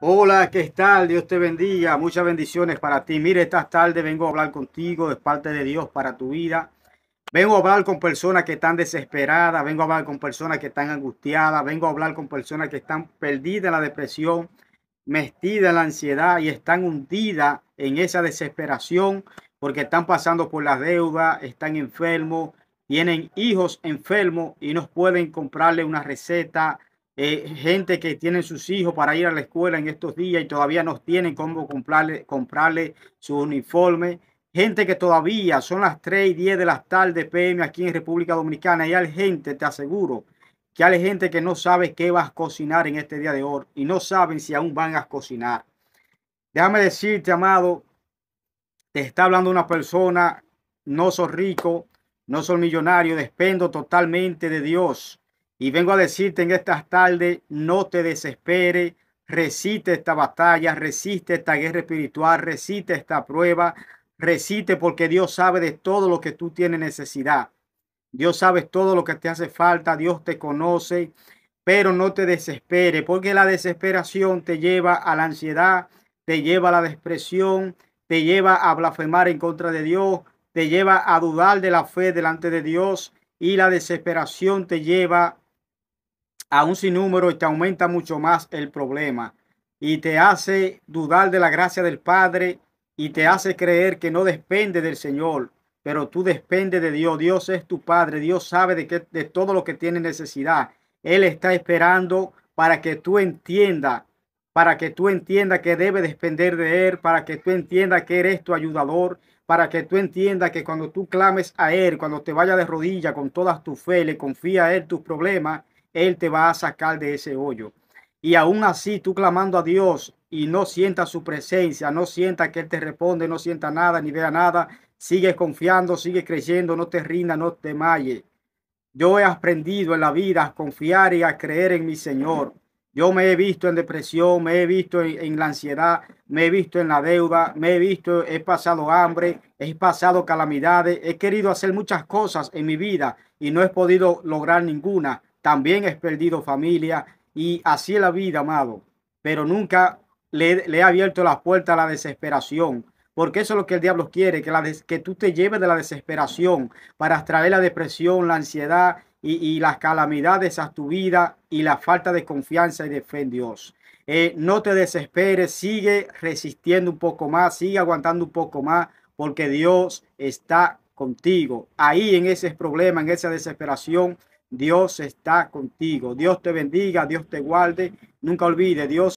Hola, ¿qué tal? Dios te bendiga. Muchas bendiciones para ti. Mire, esta tarde vengo a hablar contigo de parte de Dios para tu vida. Vengo a hablar con personas que están desesperadas, vengo a hablar con personas que están angustiadas, vengo a hablar con personas que están perdidas en la depresión, metidas en la ansiedad y están hundidas en esa desesperación porque están pasando por la deuda, están enfermos, tienen hijos enfermos y no pueden comprarle una receta, eh, gente que tienen sus hijos para ir a la escuela en estos días y todavía no tienen cómo comprarle, comprarle su uniforme. Gente que todavía son las 3 y 10 de la tarde PM aquí en República Dominicana y hay gente, te aseguro, que hay gente que no sabe qué vas a cocinar en este día de hoy y no saben si aún van a cocinar. Déjame decirte, amado, te está hablando una persona, no soy rico, no soy millonario, dependo totalmente de Dios. Y vengo a decirte en estas tardes, no te desespere, resiste esta batalla, resiste esta guerra espiritual, resiste esta prueba, resiste porque Dios sabe de todo lo que tú tienes necesidad. Dios sabe todo lo que te hace falta, Dios te conoce, pero no te desespere porque la desesperación te lleva a la ansiedad, te lleva a la depresión, te lleva a blasfemar en contra de Dios, te lleva a dudar de la fe delante de Dios y la desesperación te lleva Aún sin número y te aumenta mucho más el problema y te hace dudar de la gracia del Padre y te hace creer que no depende del Señor, pero tú depende de Dios. Dios es tu Padre, Dios sabe de, qué de todo lo que tiene necesidad. Él está esperando para que tú entiendas, para que tú entiendas que debe depender de Él, para que tú entiendas que eres tu ayudador, para que tú entiendas que cuando tú clames a Él, cuando te vayas de rodilla con toda tu fe, le confía a Él tus problemas, él te va a sacar de ese hoyo. Y aún así, tú clamando a Dios y no sientas su presencia, no sientas que Él te responde, no sienta nada, ni vea nada, sigue confiando, sigue creyendo, no te rinda, no te malle. Yo he aprendido en la vida a confiar y a creer en mi Señor. Yo me he visto en depresión, me he visto en, en, la ansiedad, me he visto en la deuda, me he visto, he pasado hambre, he pasado calamidades, he querido hacer muchas cosas en mi vida y no he podido lograr ninguna también he perdido familia y así es la vida, amado. Pero nunca le, ha he abierto la puerta a la desesperación. Porque eso es lo que el diablo quiere, que, que tú te lleves de la desesperación para extraer la depresión, la ansiedad y, las calamidades a tu vida y la falta de confianza y de fe en Dios. Eh, no te desesperes, sigue resistiendo un poco más, sigue aguantando un poco más, porque Dios está contigo. Ahí en ese problema, en esa desesperación, Dios está contigo. Dios te bendiga, Dios te guarde. Nunca olvide, Dios